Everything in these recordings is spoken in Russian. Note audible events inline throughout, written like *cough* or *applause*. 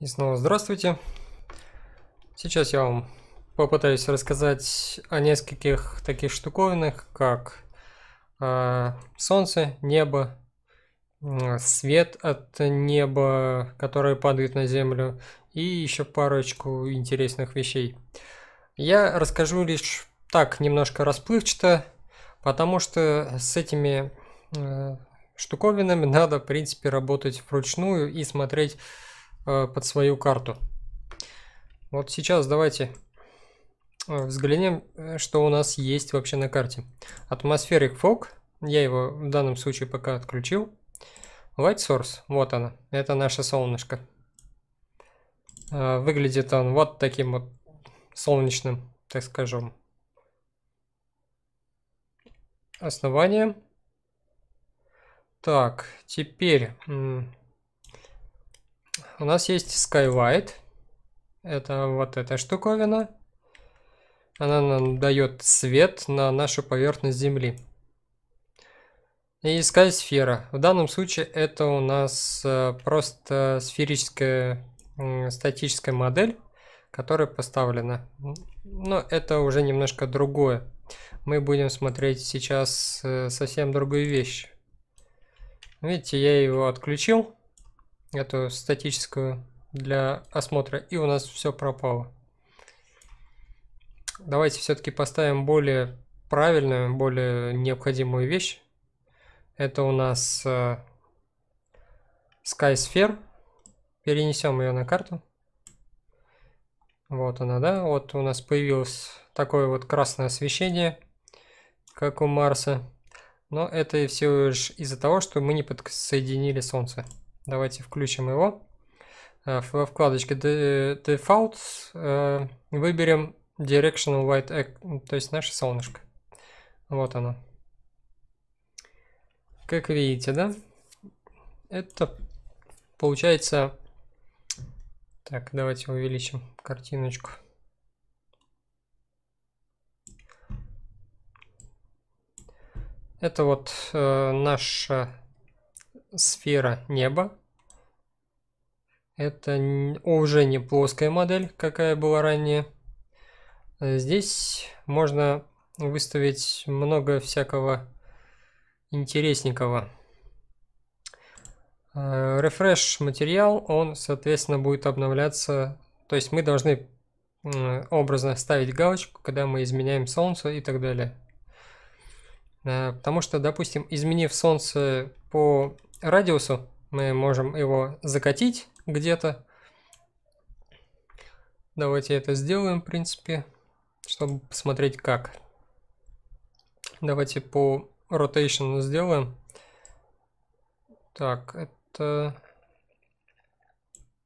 И снова здравствуйте. Сейчас я вам попытаюсь рассказать о нескольких таких штуковинах, как э, солнце, небо, э, свет от неба, который падает на землю, и еще парочку интересных вещей. Я расскажу лишь так, немножко расплывчато, потому что с этими э, штуковинами *laughs* надо, в принципе, работать вручную и смотреть Э, под свою карту. Вот сейчас давайте э, взглянем, э, что у нас есть вообще на карте. Атмосферик фок, я его в данном случае пока отключил. Light Source, вот она, это наше солнышко. Выглядит он вот таким вот солнечным, так скажем, основанием. Так, теперь у нас есть Skylight. Это вот эта штуковина. Она нам дает свет на нашу поверхность Земли. И Sky-сфера. В данном случае это у нас э, просто сферическая статическая модель, которая поставлена. Но это уже немножко другое. Мы будем смотреть сейчас э, совсем другую вещь. Видите, я его отключил эту статическую для осмотра, и у нас все пропало. Давайте все-таки поставим более правильную, более необходимую вещь. Это у нас э, Sphere. Перенесем ее на карту. Вот она, да. Вот у нас появилось такое вот красное освещение, как у Марса. Но это все лишь из-за того, что мы не подсоединили Солнце. Давайте включим его. Э, в вкладочке Default э, выберем Directional White Egg, то есть наше солнышко. Вот оно. Как видите, да? Это получается... Так, давайте увеличим картиночку. Это вот э, наша сфера неба. Это уже не плоская модель, какая была ранее. Э, здесь можно выставить много всякого интересненького. refresh э, материал, он, соответственно, будет обновляться. То есть мы должны образно ставить галочку, когда мы изменяем солнце и так далее. Э, потому что, допустим, изменив солнце по радиусу. Мы можем его закатить где-то. Давайте это сделаем, в принципе, чтобы посмотреть как. Давайте по rotation сделаем. Так, это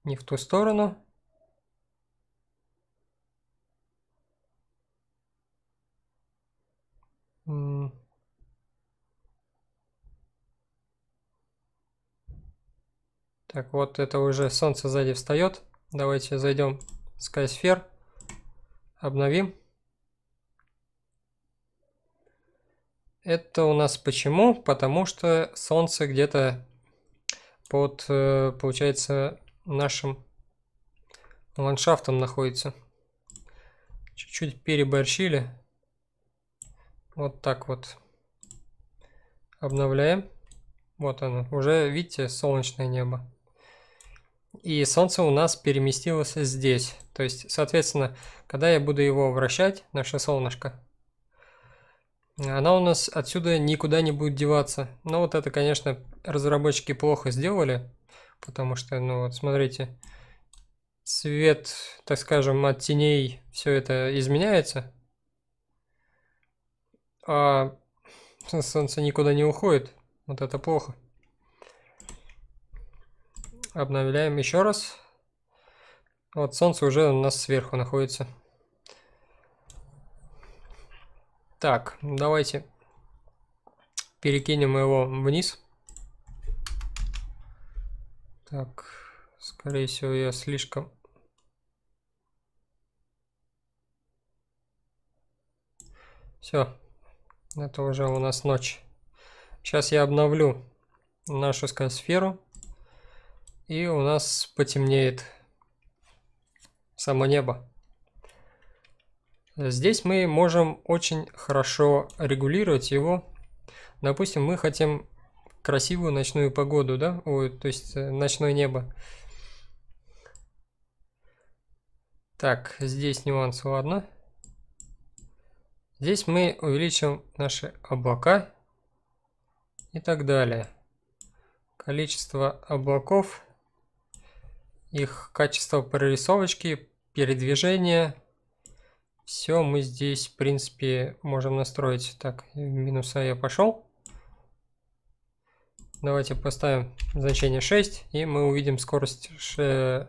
не в ту сторону. Так, вот это уже солнце сзади встает. Давайте зайдем в SkySphere. Обновим. Это у нас почему? Потому что солнце где-то под, э, получается, нашим ландшафтом находится. Чуть-чуть переборщили. Вот так вот. Обновляем. Вот оно. Уже, видите, солнечное небо и Солнце у нас переместилось здесь. То есть, соответственно, когда я буду его вращать, наше солнышко, она у нас отсюда никуда не будет деваться. Но ну, вот это, конечно, разработчики плохо сделали, потому что, ну вот, смотрите, цвет, так скажем, от теней все это изменяется, а *laughs* солнце никуда не уходит. Вот это плохо. Обновляем еще раз. Вот солнце уже у нас сверху находится. Так, давайте перекинем его вниз. Так, скорее всего я слишком... Все, это уже у нас ночь. Сейчас я обновлю нашу сферу. И у нас потемнеет само небо. Здесь мы можем очень хорошо регулировать его. Допустим, мы хотим красивую ночную погоду, да? Ой, то есть э, ночное небо. Так, здесь нюанс, ладно. Здесь мы увеличим наши облака и так далее. Количество облаков их качество прорисовочки, передвижение. Все мы здесь, в принципе, можем настроить. Так, минуса я пошел. Давайте поставим значение 6, и мы увидим скорость, ше...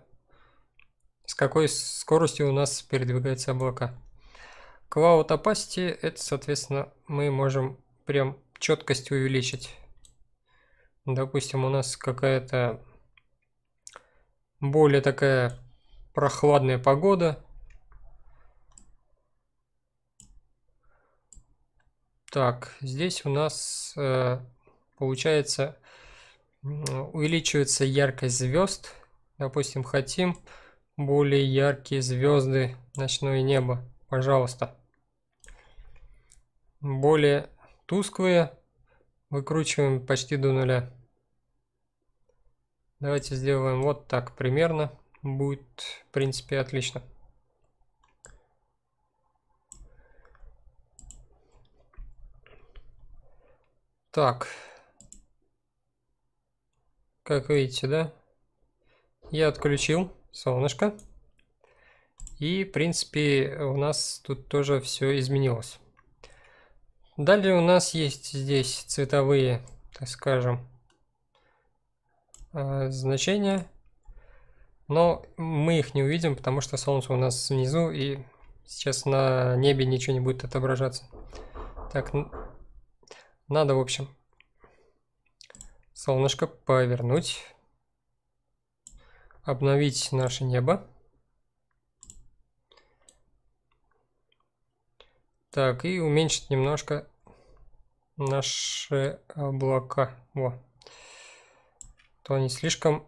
с какой скоростью у нас передвигаются облака. Cloud Opacity, это, соответственно, мы можем прям четкость увеличить. Допустим, у нас какая-то более такая прохладная погода. Так, здесь у нас э, получается увеличивается яркость звезд. Допустим, хотим более яркие звезды ночное небо. Пожалуйста. Более тусклые. Выкручиваем почти до нуля. Давайте сделаем вот так примерно. Будет, в принципе, отлично. Так. Как видите, да? Я отключил солнышко. И, в принципе, у нас тут тоже все изменилось. Далее у нас есть здесь цветовые, так скажем, э, значения, но мы их не увидим, потому что солнце у нас внизу, и сейчас на небе ничего не будет отображаться. Так, надо, в общем, солнышко повернуть, обновить наше небо. Так, и уменьшить немножко наши облака. Во то они слишком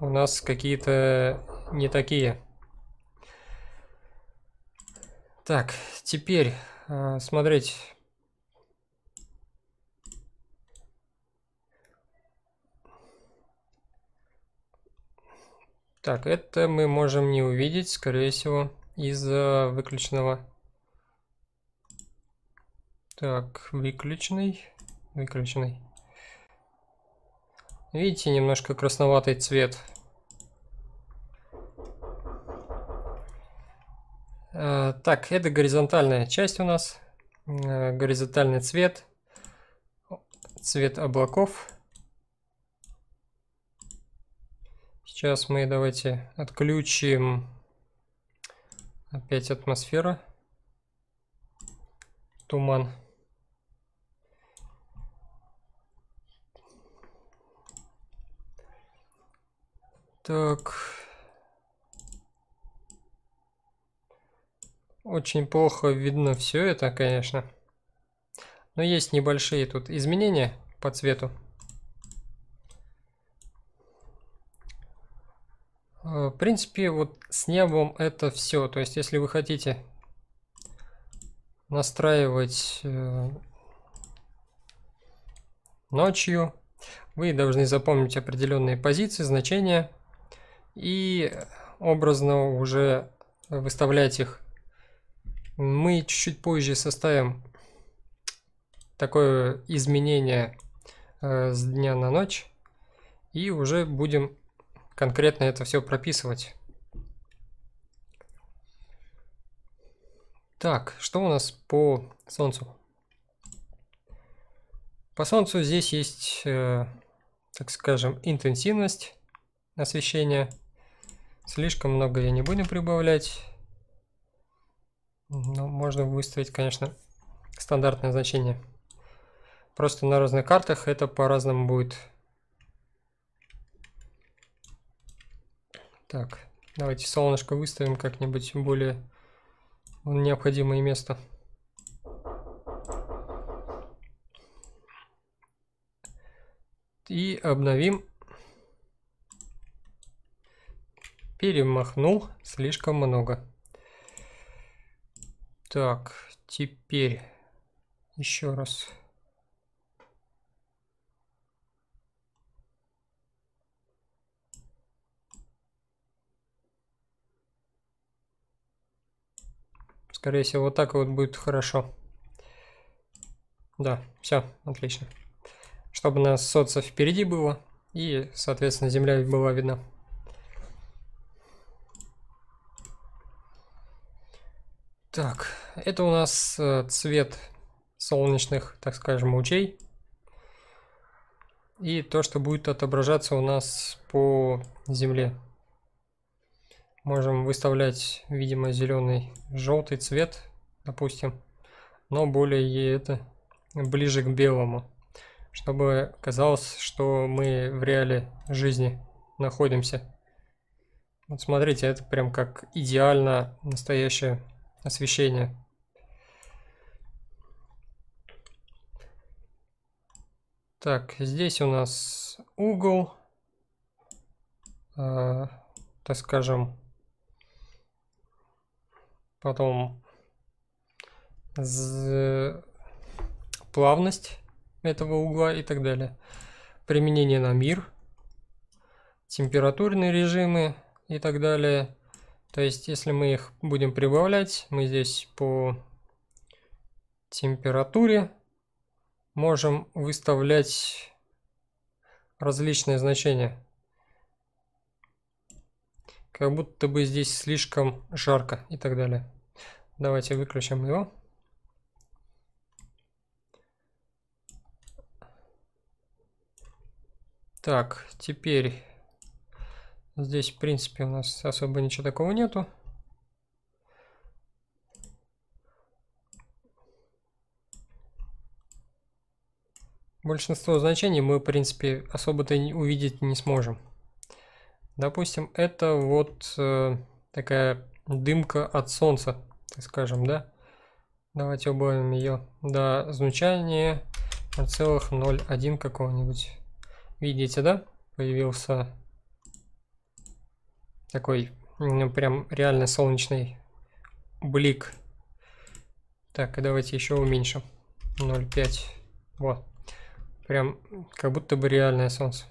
у нас какие-то не такие. Так, теперь э, смотреть. Так, это мы можем не увидеть, скорее всего, из-за выключенного. Так, выключенный, выключенный. Видите, немножко красноватый цвет. Э, так, это горизонтальная часть у нас. Э, горизонтальный цвет. Цвет облаков. Сейчас мы давайте отключим опять атмосфера. Туман. Так. Очень плохо видно все это, конечно. Но есть небольшие тут изменения по цвету. Э, в принципе, вот с небом это все. То есть, если вы хотите настраивать э, ночью, вы должны запомнить определенные позиции, значения и образно уже выставлять их. Мы чуть-чуть позже составим такое изменение э, с дня на ночь и уже будем конкретно это все прописывать. Так, что у нас по Солнцу? По Солнцу здесь есть, э, так скажем, интенсивность освещения – Слишком много я не буду прибавлять. Но ну, можно выставить, конечно, стандартное значение. Просто на разных картах это по-разному будет. Так, давайте солнышко выставим как-нибудь более в необходимое место. И обновим перемахнул слишком много. Так, теперь еще раз. Скорее всего, вот так вот будет хорошо. Да, все, отлично. Чтобы нас солнце впереди было, и, соответственно, земля была видна. Так, это у нас э, цвет солнечных, так скажем, лучей. И то, что будет отображаться у нас по земле. Можем выставлять, видимо, зеленый, желтый цвет, допустим. Но более это ближе к белому. Чтобы казалось, что мы в реале жизни находимся. Вот смотрите, это прям как идеально настоящая освещение. Так, здесь у нас угол, э, так скажем, потом плавность этого угла и так далее. Применение на мир, температурные режимы и так далее. То есть, если мы их будем прибавлять, мы здесь по температуре можем выставлять различные значения. Как будто бы здесь слишком жарко и так далее. Давайте выключим его. Так, теперь Здесь, в принципе, у нас особо ничего такого нету. Большинство значений мы, в принципе, особо-то увидеть не сможем. Допустим, это вот э, такая дымка от солнца, так скажем, да? Давайте убавим ее до звучания 0,01 какого-нибудь. Видите, да? Появился такой ну, прям реально солнечный блик. Так, и давайте еще уменьшим. 0,5. Вот. Прям как будто бы реальное солнце.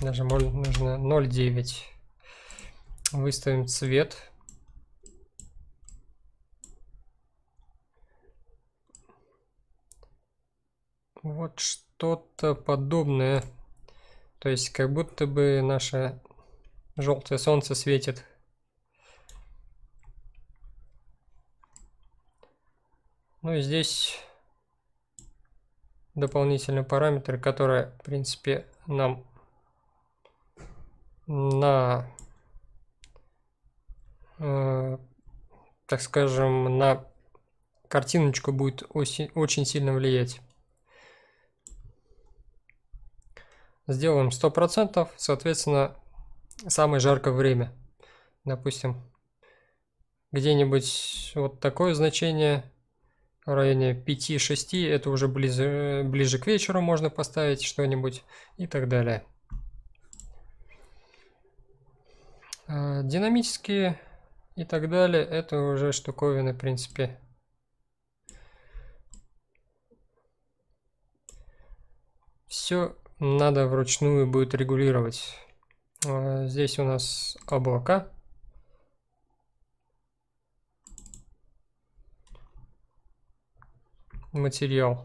Даже можно, нужно 0,9. Выставим цвет. Вот что-то подобное. То есть как будто бы наше Желтое солнце светит. Ну и здесь дополнительные параметры, которые, в принципе, нам на, э, так скажем, на картиночку будет очень сильно влиять. Сделаем 100%, соответственно, самое жаркое время. Допустим, где-нибудь вот такое значение в районе 5-6, это уже ближе, ближе к вечеру можно поставить что-нибудь и так далее. А, динамические и так далее, это уже штуковины, в принципе. Все надо вручную будет регулировать. А, здесь у нас облака. Материал.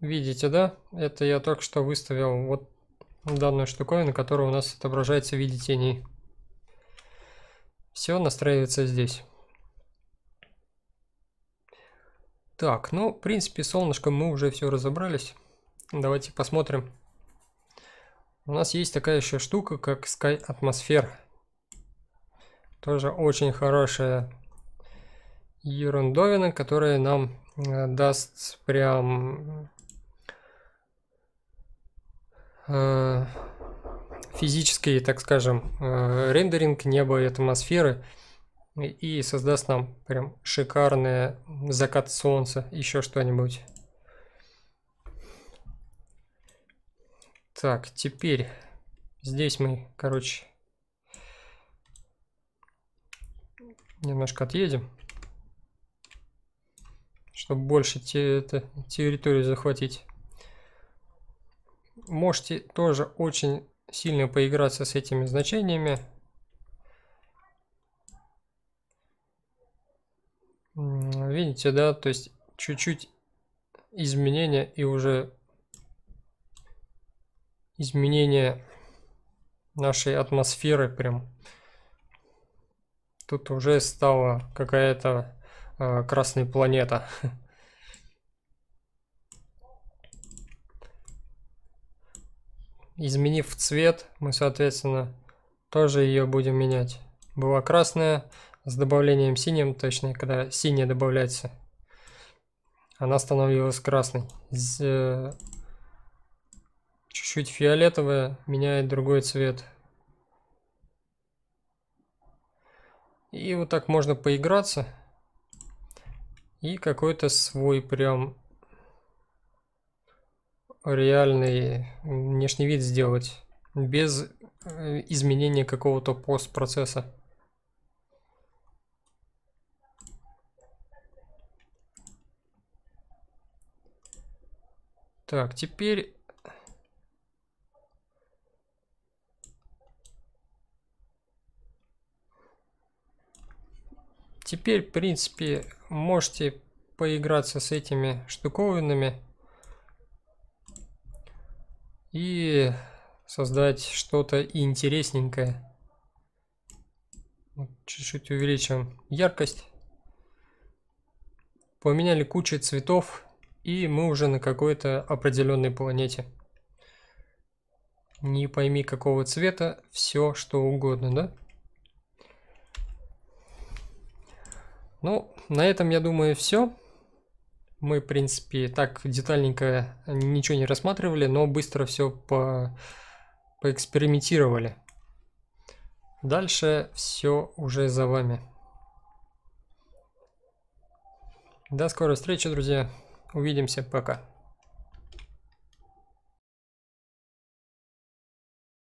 Видите, да? Это я только что выставил вот данную штуковину, которая у нас отображается в виде теней. Все настраивается здесь. Так, ну, в принципе, солнышко мы уже все разобрались. Давайте посмотрим. У нас есть такая еще штука, как Sky Atmosphere. Тоже очень хорошая ерундовина, которая нам э, даст прям э, физический, так скажем, э, рендеринг неба и атмосферы и создаст нам прям шикарный закат солнца, еще что-нибудь. Так, теперь здесь мы, короче, немножко отъедем, чтобы больше те, это, территорию захватить. Можете тоже очень сильно поиграться с этими значениями. Видите, да, то есть чуть-чуть изменения и уже изменение нашей атмосферы прям. Тут уже стала какая-то э, красная планета. *laughs* Изменив цвет, мы, соответственно, тоже ее будем менять. Была красная, с добавлением синим, точнее, когда синяя добавляется, она становилась красной. Э, чуть-чуть фиолетовая меняет другой цвет. И вот так можно поиграться. И какой-то свой прям реальный внешний вид сделать без э, изменения какого-то постпроцесса. Так, теперь... Теперь, в принципе, можете поиграться с этими штуковинами и создать что-то интересненькое. Чуть-чуть увеличим яркость. Поменяли кучу цветов и мы уже на какой-то определенной планете. Не пойми какого цвета, все что угодно, да? Ну, на этом, я думаю, все. Мы, в принципе, так детальненько ничего не рассматривали, но быстро все по... поэкспериментировали. Дальше все уже за вами. До скорой встречи, друзья! Увидимся, пока.